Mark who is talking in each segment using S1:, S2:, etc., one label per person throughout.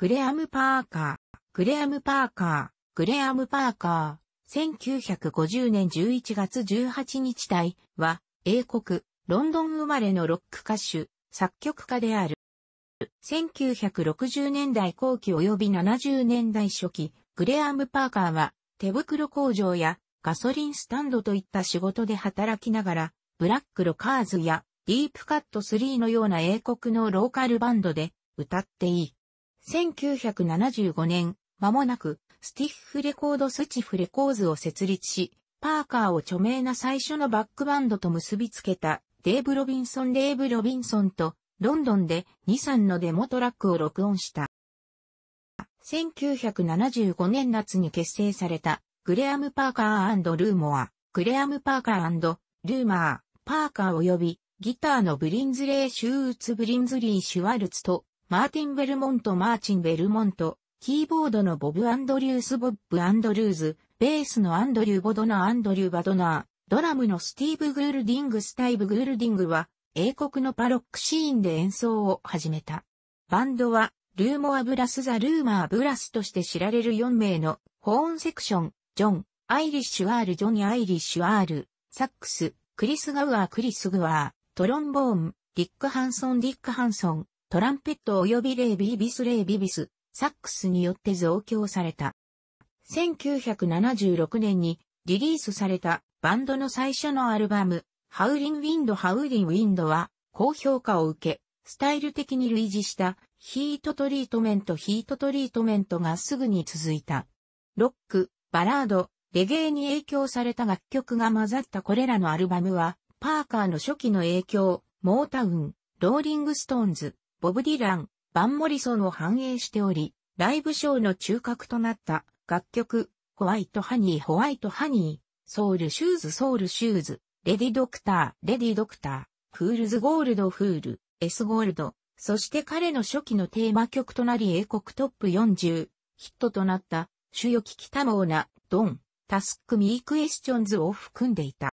S1: グレアム・パーカー、グレアム・パーカー、グレアム・パーカー、1950年11月18日体は、英国、ロンドン生まれのロック歌手、作曲家である。1960年代後期及び70年代初期、グレアム・パーカーは、手袋工場やガソリンスタンドといった仕事で働きながら、ブラック・ロカーズやディープカット3のような英国のローカルバンドで歌っていい。1975年、間もなく、スティッフレコードスチフレコーズを設立し、パーカーを著名な最初のバックバンドと結びつけた、デーブ・ロビンソン・デーブ・ロビンソンと、ロンドンで2、3のデモトラックを録音した。1975年夏に結成された、グレアム・パーカールーモア、グレアム・パーカールーマー、パーカー及び、ギターのブリンズレー・シューツ・ブリンズリー・シュワルツと、マーティン・ベルモント・マーチン・ベルモント、キーボードのボブ・アンドリュース・ボッブ・アンドルーズ、ベースのアンドリュー・ボドナー・アンドリュー・バドナー、ドラムのスティーブ・グールディング・スタイブ・グールディングは、英国のパロックシーンで演奏を始めた。バンドは、ルーモア・ブラス・ザ・ルーマー・ブラスとして知られる4名の、ホーンセクション、ジョン、アイリッシュ・アール・ジョニー・アイリッシュ・アール、サックス、クリス・ガウアー・クリス・グワー、トロンボーン、ディック・ハンソン・ディック・ハンソン、トランペット及びレイビービスレイビビス、サックスによって増強された。1976年にリリースされたバンドの最初のアルバム、ハウリンウィンドハウリンウィンドは高評価を受け、スタイル的に類似したヒートトリートメントヒートトリートメントがすぐに続いた。ロック、バラード、レゲエに影響された楽曲が混ざったこれらのアルバムは、パーカーの初期の影響、モータウン、ローリングストーンズ、ボブ・ディラン、バン・モリソンを反映しており、ライブショーの中核となった楽曲、ホワイト・ハニー・ホワイト・ハニー、ソウル・シューズ・ソウル・シューズ、レディ・ドクター、レディ・ドクター、フールズ・ゴールド・フール、エス・ゴールド、そして彼の初期のテーマ曲となり英国トップ40、ヒットとなった、主よ聞きたもな、ドン、タスク・ミー・クエスチョンズを含んでいた。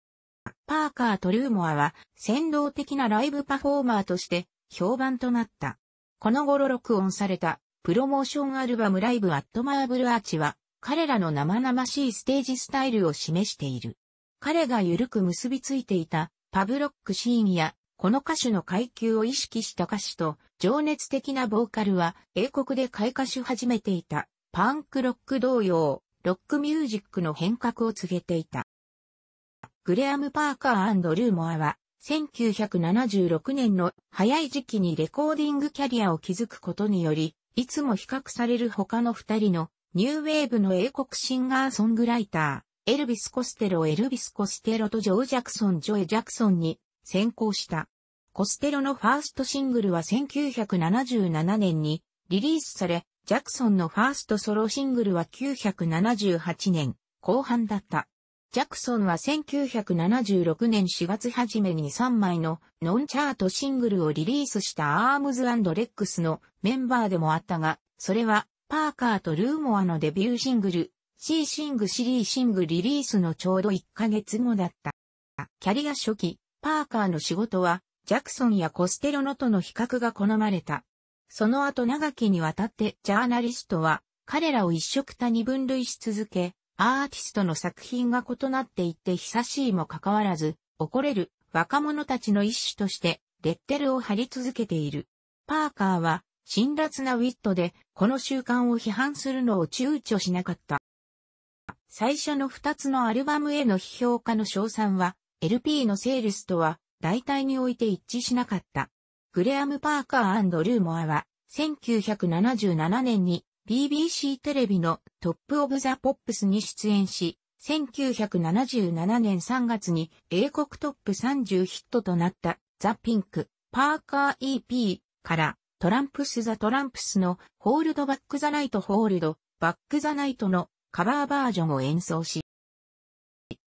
S1: パーカー・トルーモアは、先導的なライブパフォーマーとして、評判となった。この頃録音されたプロモーションアルバムライブアットマーブルアーチは彼らの生々しいステージスタイルを示している。彼が緩く結びついていたパブロックシーンやこの歌手の階級を意識した歌詞と情熱的なボーカルは英国で開花し始めていたパンクロック同様ロックミュージックの変革を告げていた。グレアム・パーカールーモアは1976年の早い時期にレコーディングキャリアを築くことにより、いつも比較される他の二人のニューウェーブの英国シンガーソングライター、エルビス・コステロ、エルビス・コステロとジョー・ジャクソン、ジョエ・ジャクソンに先行した。コステロのファーストシングルは1977年にリリースされ、ジャクソンのファーストソロシングルは978年後半だった。ジャクソンは1976年4月初めに3枚のノンチャートシングルをリリースしたアームズレックスのメンバーでもあったが、それはパーカーとルーモアのデビューシングル、シーシングシリーシングリリースのちょうど1ヶ月後だった。キャリア初期、パーカーの仕事は、ジャクソンやコステロノとの比較が好まれた。その後長きにわたってジャーナリストは、彼らを一色多に分類し続け、アーティストの作品が異なっていて久しいもかかわらず、怒れる若者たちの一種として、レッテルを貼り続けている。パーカーは、辛辣なウィットで、この習慣を批判するのを躊躇しなかった。最初の二つのアルバムへの批評家の賞賛は、LP のセールスとは、大体において一致しなかった。グレアム・パーカールーモアは、1977年に BBC テレビのトップオブザポップスに出演し、1977年3月に英国トップ30ヒットとなったザ・ピンク、パーカー EP からトランプス・ザ・トランプスのホールド・バック・ザ・ナイト・ホールド、バック・ザ・ナイトのカバーバージョンを演奏し、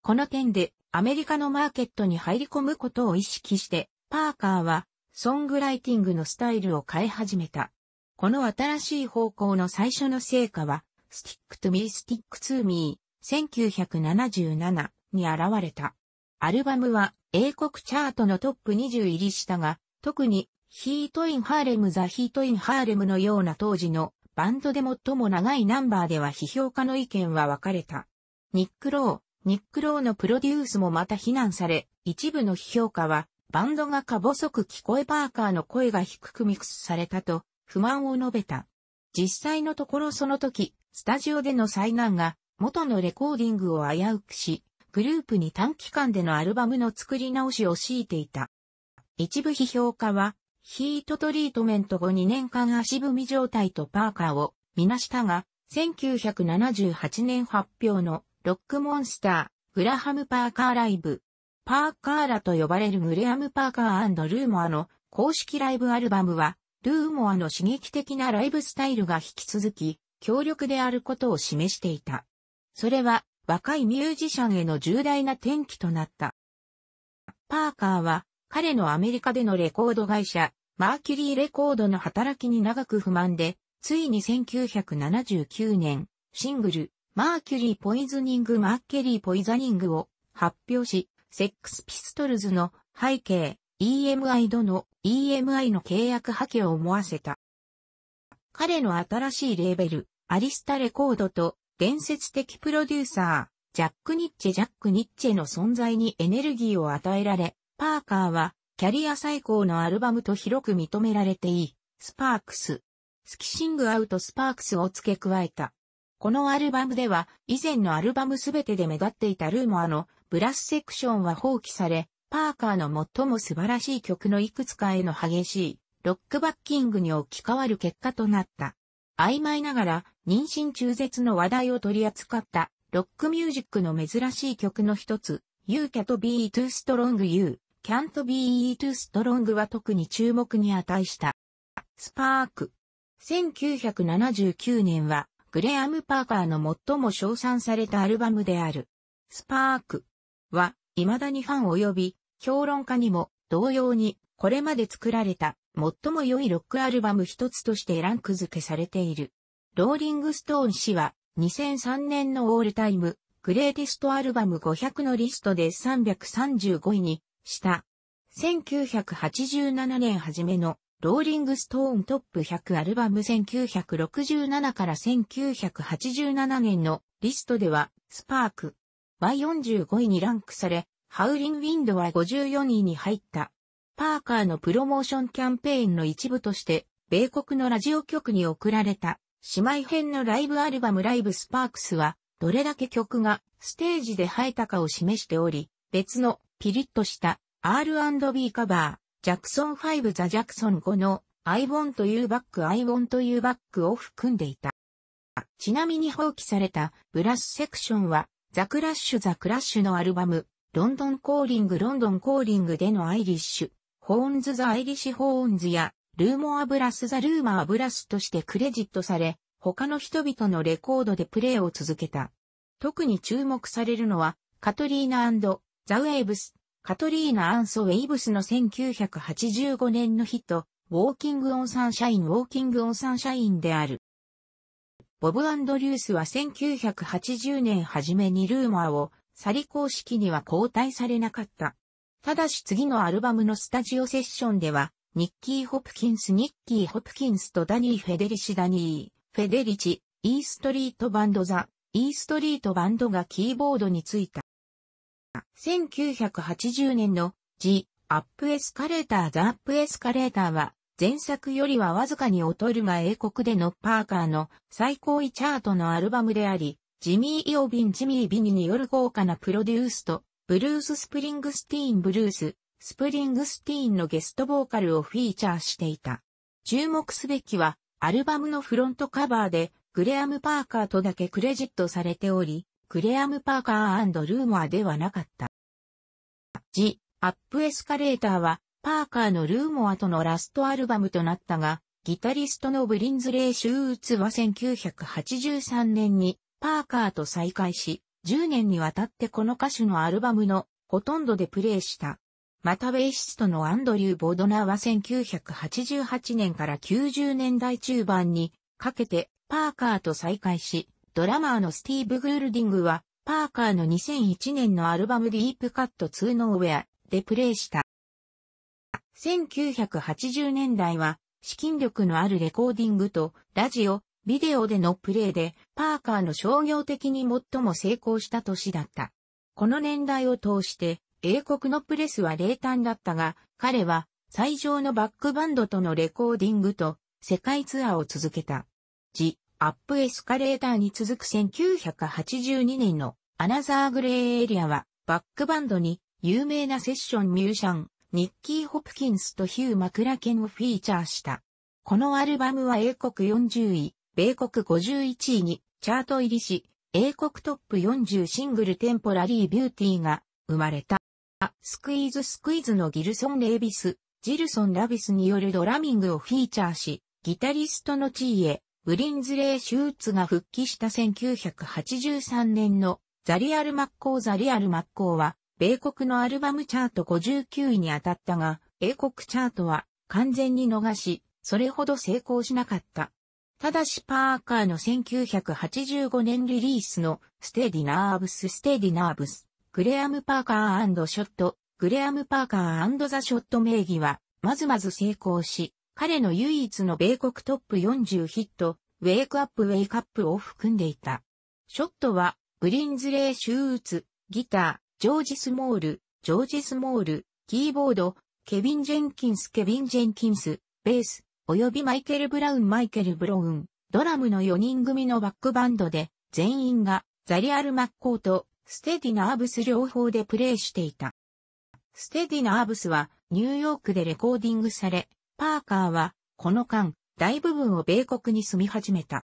S1: この点でアメリカのマーケットに入り込むことを意識して、パーカーはソングライティングのスタイルを変え始めた。この新しい方向の最初の成果は、スティックト o ミースティックツーミー1977に現れた。アルバムは英国チャートのトップ20入りしたが、特にヒートインハーレムザヒートインハーレムのような当時のバンドで最も長いナンバーでは批評家の意見は分かれた。ニック・ロー、ニック・ローのプロデュースもまた非難され、一部の批評家は、バンドがか細く聞こえパーカーの声が低くミックスされたと不満を述べた。実際のところその時、スタジオでの災難が元のレコーディングを危うくし、グループに短期間でのアルバムの作り直しを強いていた。一部批評家は、ヒートトリートメント後2年間足踏み状態とパーカーを見なしたが、1978年発表のロックモンスター、グラハム・パーカーライブ。パーカーラと呼ばれるグレアム・パーカールーモアの公式ライブアルバムはルーモアの刺激的なライブスタイルが引き続き、強力であることを示していた。それは、若いミュージシャンへの重大な転機となった。パーカーは、彼のアメリカでのレコード会社、マーキュリーレコードの働きに長く不満で、ついに1979年、シングル、マーキュリーポイズニングマーケリーポイザニングを発表し、セックスピストルズの背景、EMI 度の EMI の契約破棄を思わせた。彼の新しいレーベル、アリスタレコードと伝説的プロデューサー、ジャック・ニッチェ・ジャック・ニッチェの存在にエネルギーを与えられ、パーカーはキャリア最高のアルバムと広く認められていい、スパークス。スキシングアウトスパークスを付け加えた。このアルバムでは以前のアルバムすべてで目立っていたルーモアのブラスセクションは放棄され、パーカーの最も素晴らしい曲のいくつかへの激しいロックバッキングに置き換わる結果となった。曖昧ながら妊娠中絶の話題を取り扱ったロックミュージックの珍しい曲の一つ You Can't Be Too Strong You Can't Be Too Strong は特に注目に値した。スパーク。1979年はグレアム・パーカーの最も称賛されたアルバムである。スパークは未だにファン及び評論家にも同様にこれまで作られた最も良いロックアルバム一つとしてランク付けされている。ローリングストーン氏は2003年のオールタイムグレーティストアルバム500のリストで335位にした。1987年初めのローリングストーントップ100アルバム1967から1987年のリストではスパーク、は45位にランクされ、ハウリンウィンドは54位に入った。パーカーのプロモーションキャンペーンの一部として、米国のラジオ局に送られた、姉妹編のライブアルバムライブスパークスは、どれだけ曲がステージで生えたかを示しており、別のピリッとした R&B カバー、ジャクソン5ザ・ジャクソン5の I w ボ n t いう you back, I w う n t ク you back を含んでいた。ちなみに放棄されたブラスセクションはザクラッシュザクラッシュのアルバム、ロンドンコーリングロンドンコーリングでのアイリッシュ、ホーンズザアイリッシュホーンズや、ルーモアブラスザルーマー・ブラスとしてクレジットされ、他の人々のレコードでプレイを続けた。特に注目されるのは、カトリーナザ・ウェイブス、カトリーナ・アンソ・ウェイブスの1985年のヒット、ウォーキング・オン・サンシャイン、ウォーキング・オン・サンシャインである。ボブ・アンドリュースは1980年初めにルーマーをサリ公式には交代されなかった。ただし次のアルバムのスタジオセッションでは、ニッキー・ホプキンス、ニッキー・ホプキンスとダニー・フェデリシ・ダニー、フェデリチ、イーストリートバンドザ、イーストリートバンドがキーボードについた。1980年のジ・アップエスカレーターザ・アップエスカレーターは前作よりはわずかに劣るが英国でのパーカーの最高位チャートのアルバムであり、ジミー・イオビン・ジミー・ビニによる豪華なプロデュースと、ブルース・スプリングスティーン・ブルース、スプリングスティーンのゲストボーカルをフィーチャーしていた。注目すべきは、アルバムのフロントカバーで、グレアム・パーカーとだけクレジットされており、グレアム・パーカールーモアではなかった。ジ・アップ・エスカレーターは、パーカーのルーモアとのラストアルバムとなったが、ギタリストのブリンズレイ・シューツは1983年にパーカーと再会し、10年にわたってこの歌手のアルバムのほとんどでプレイした。またベーシストのアンドリュー・ボードナーは1988年から90年代中盤にかけてパーカーと再会し、ドラマーのスティーブ・グールディングはパーカーの2001年のアルバムディープカット2のウェアでプレイした。1980年代は、資金力のあるレコーディングと、ラジオ、ビデオでのプレイで、パーカーの商業的に最も成功した年だった。この年代を通して、英国のプレスは冷淡だったが、彼は、最上のバックバンドとのレコーディングと、世界ツアーを続けた。ジ・アップエスカレーターに続く1982年のアナザーグレーエリアは、バックバンドに有名なセッションミュージシャン、ニッキー・ホプキンスとヒュー・マクラケンをフィーチャーした。このアルバムは英国40位、米国51位にチャート入りし、英国トップ40シングルテンポラリー・ビューティーが生まれた。スクイーズ・スクイズのギルソン・レイビス、ジルソン・ラビスによるドラミングをフィーチャーし、ギタリストの地位へ、ブリンズレイ・シューツが復帰した1983年のザリアル・マッコー・ザリアル・マッコーは、米国のアルバムチャート59位に当たったが、英国チャートは完全に逃し、それほど成功しなかった。ただしパーカーの1985年リリースのステディナーブスステディナーブス、グレアム・パーカーショット、グレアム・パーカーザ・ショット名義は、まずまず成功し、彼の唯一の米国トップ40ヒット、ウェイクアップウェイクアップを含んでいた。ショットは、グリンズレーシウーツ、ギター、ジョージ・スモール、ジョージ・スモール、キーボード、ケビン・ジェンキンス、ケビン・ジェンキンス、ベース、及びマイケル・ブラウン、マイケル・ブロウン、ドラムの4人組のバックバンドで、全員がザリアル・マッコーとステディ・ナーブス両方でプレイしていた。ステディ・ナーブスはニューヨークでレコーディングされ、パーカーはこの間大部分を米国に住み始めた。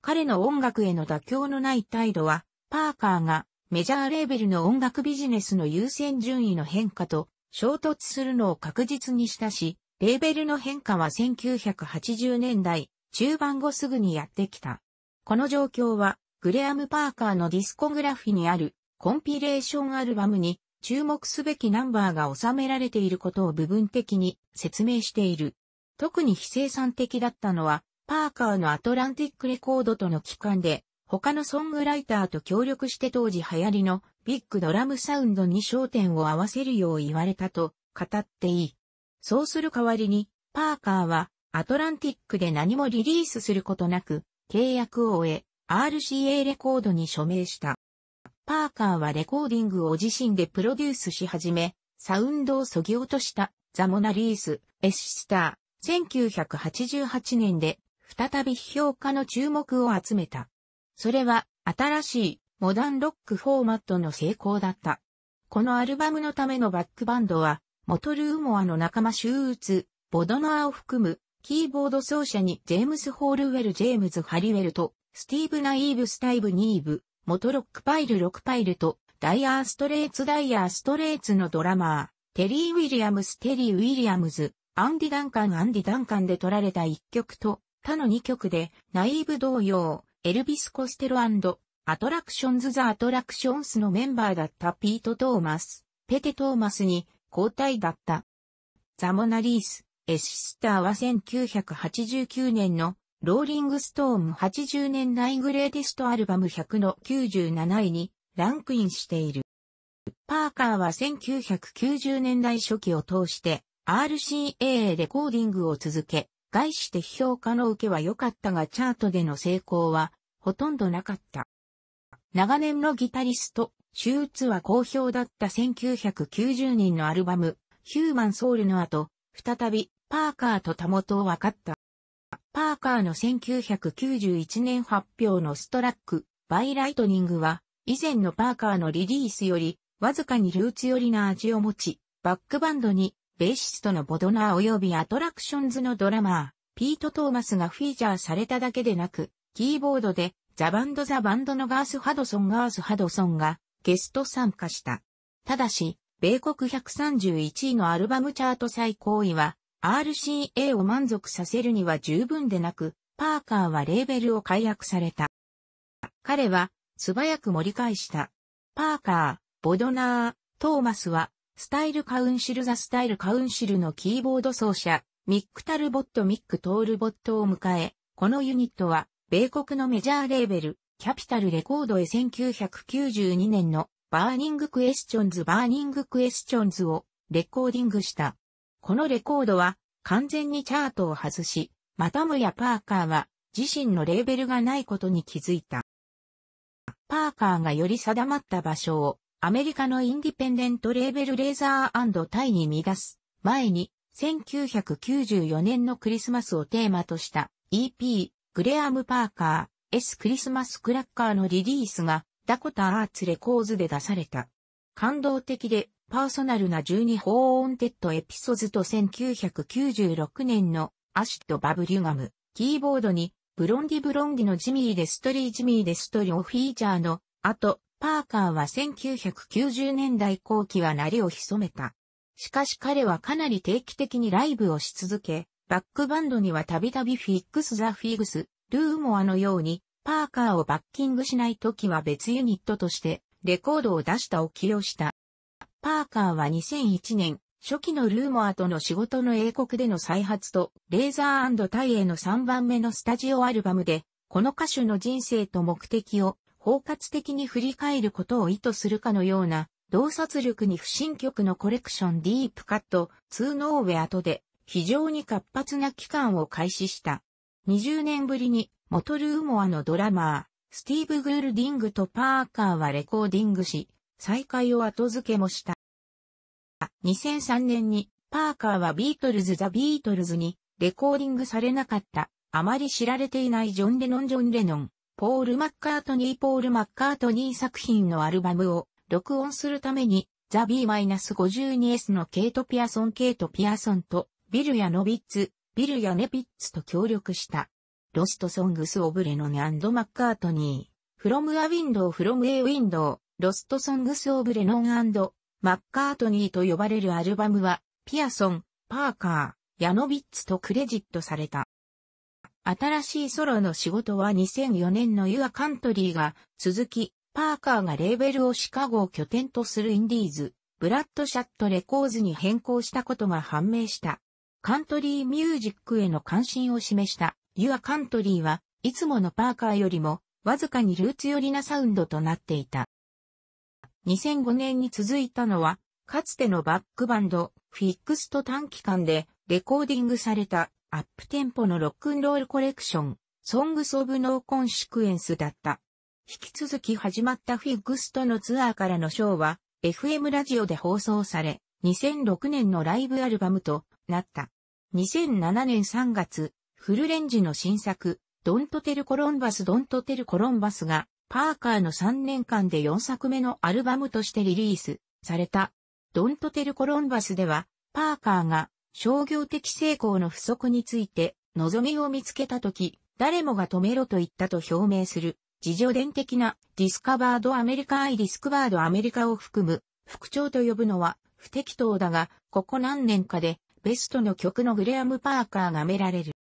S1: 彼の音楽への妥協のない態度は、パーカーがメジャーレーベルの音楽ビジネスの優先順位の変化と衝突するのを確実にしたし、レーベルの変化は1980年代中盤後すぐにやってきた。この状況はグレアム・パーカーのディスコグラフィにあるコンピレーションアルバムに注目すべきナンバーが収められていることを部分的に説明している。特に非生産的だったのはパーカーのアトランティックレコードとの期間で他のソングライターと協力して当時流行りのビッグドラムサウンドに焦点を合わせるよう言われたと語っていい。そうする代わりに、パーカーはアトランティックで何もリリースすることなく、契約を終え、RCA レコードに署名した。パーカーはレコーディングを自身でプロデュースし始め、サウンドを削ぎ落としたザ・モナリース、エスシスター、1988年で再び批評家の注目を集めた。それは新しいモダンロックフォーマットの成功だった。このアルバムのためのバックバンドは、モトルーモアの仲間周鬱、ボドナーを含む、キーボード奏者にジェームス・ホールウェル・ジェームズ・ハリウェルと、スティーブ・ナイーブ・スタイブ・ニーブ、モトロックパイル・ロックパイルと、ダイアー・ストレーツ・ダイアー・ストレーツのドラマー、テリー・ウィリアムス・テリー・ウィリアムズ、アンディ・ダンカン・アンディ・ダンカンで撮られた1曲と、他の2曲で、ナイーブ同様、エルビス・コステロアトラクションズ・ザ・アトラクションスのメンバーだったピート・トーマス、ペテ・トーマスに交代だった。ザ・モナリース、エシスターは1989年のローリング・ストーン80年代グレーテストアルバム100の97位にランクインしている。パーカーは1990年代初期を通して RCA レコーディングを続け、外して評価の受けは良かったがチャートでの成功はほとんどなかった。長年のギタリスト、シューツは好評だった1990年のアルバム、ヒューマンソウルの後、再びパーカーとたもとを分かった。パーカーの1991年発表のストラック、バイライトニングは、以前のパーカーのリリースより、わずかにルーツ寄りな味を持ち、バックバンドにベーシストのボドナー及びアトラクションズのドラマー、ピート・トーマスがフィーチャーされただけでなく、キーボードでザ・バンド・ザ・バンドのガース・ハドソン・ガース・ハドソンがゲスト参加した。ただし、米国131位のアルバムチャート最高位は、RCA を満足させるには十分でなく、パーカーはレーベルを解約された。彼は素早く盛り返した。パーカー、ボドナー、トーマスはスタイルカウンシルザスタイルカウンシルのキーボード奏者、ミックタルボットミックトールボットを迎え、このユニットは、米国のメジャーレーベル、キャピタルレコードへ1992年のバーニングクエスチョンズバーニングクエスチョンズをレコーディングした。このレコードは完全にチャートを外し、またもやパーカーは自身のレーベルがないことに気づいた。パーカーがより定まった場所をアメリカのインディペンデントレーベルレーザータイに見出す前に1994年のクリスマスをテーマとした EP グレアム・パーカー S クリスマスクラッカーのリリースがダコタ・アーツレコーズで出された。感動的でパーソナルな12ホーンテッドエピソーズと1996年のアシッド・バブリュガム、キーボードにブロンディ・ブロンディのジミー・デストリー・ジミー・デストリーをフィーチャーの後、パーカーは1990年代後期は鳴りを潜めた。しかし彼はかなり定期的にライブをし続け、バックバンドにはたびたびフィックス・ザ・フィグス、ルーモアのように、パーカーをバッキングしない時は別ユニットとして、レコードを出したを起用した。パーカーは2001年、初期のルーモアとの仕事の英国での再発と、レーザータイへの3番目のスタジオアルバムで、この歌手の人生と目的を包括的に振り返ることを意図するかのような、洞察力に不振曲のコレクションディープカット、2ノーウェアとで、非常に活発な期間を開始した。20年ぶりに、モトルーモアのドラマー、スティーブ・グールディングとパーカーはレコーディングし、再会を後付けもした。2003年に、パーカーはビートルズ・ザ・ビートルズに、レコーディングされなかった、あまり知られていないジョン・レノン・ジョン・レノン、ポール・マッカートニー・ポール・マッカートニー作品のアルバムを録音するために、ザ・ B-52S のケイト・ピアソン・ケイト・ピアソンと、ビル・ヤノビッツ、ビル・ヤネピッツと協力した。ロスト・ソングス・オブ・レノンマッカートニー。フロム・ア・ウィンドウ・フロム・エ・ウィンドウ。ロスト・ソングス・オブ・レノンマッカートニーと呼ばれるアルバムは、ピアソン、パーカー、ヤノビッツとクレジットされた。新しいソロの仕事は2004年の Your Country が、続き、パーカーがレーベルをシカゴを拠点とするインディーズ、ブラッドシャットレコーズに変更したことが判明した。カントリーミュージックへの関心を示した Your Country は、いつものパーカーよりも、わずかにルーツ寄りなサウンドとなっていた。2005年に続いたのは、かつてのバックバンド、フィックスと短期間でレコーディングされたアップテンポのロックンロールコレクション、ソングソブノーコンシクエンスだった。引き続き始まったフィグスとのツアーからのショーは、FM ラジオで放送され、2006年のライブアルバムとなった。2007年3月、フルレンジの新作、ドントテルコロンバスドントテルコロンバスが、パーカーの3年間で4作目のアルバムとしてリリースされた。ドントテルコロンバスでは、パーカーが商業的成功の不足について、望みを見つけたとき、誰もが止めろと言ったと表明する、自助伝的なディスカバードアメリカアイディスクバードアメリカを含む、副長と呼ぶのは不適当だが、ここ何年かでベストの曲のグレアム・パーカーがめられる。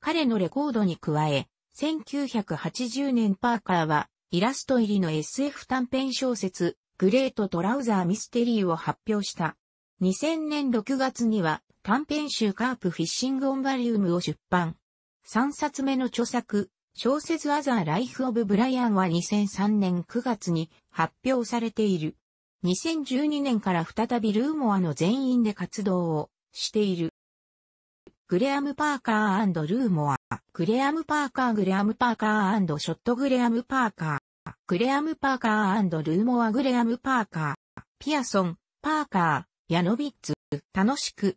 S1: 彼のレコードに加え、1980年パーカーはイラスト入りの SF 短編小説、グレート・トラウザー・ミステリーを発表した。2000年6月には短編集カープフィッシングオンバリウムを出版。3冊目の著作、小説アザーライフオブブライアンは2003年9月に発表されている。2012年から再びルーモアの全員で活動をしている。グレアム・パーカールーモア。グレアム・パーカーグレアム・パーカーショットグレアム・パーカー。グレアム・パーカールーモアグレアム・パーカー。ピアソン、パーカー、ヤノビッツ、楽しく、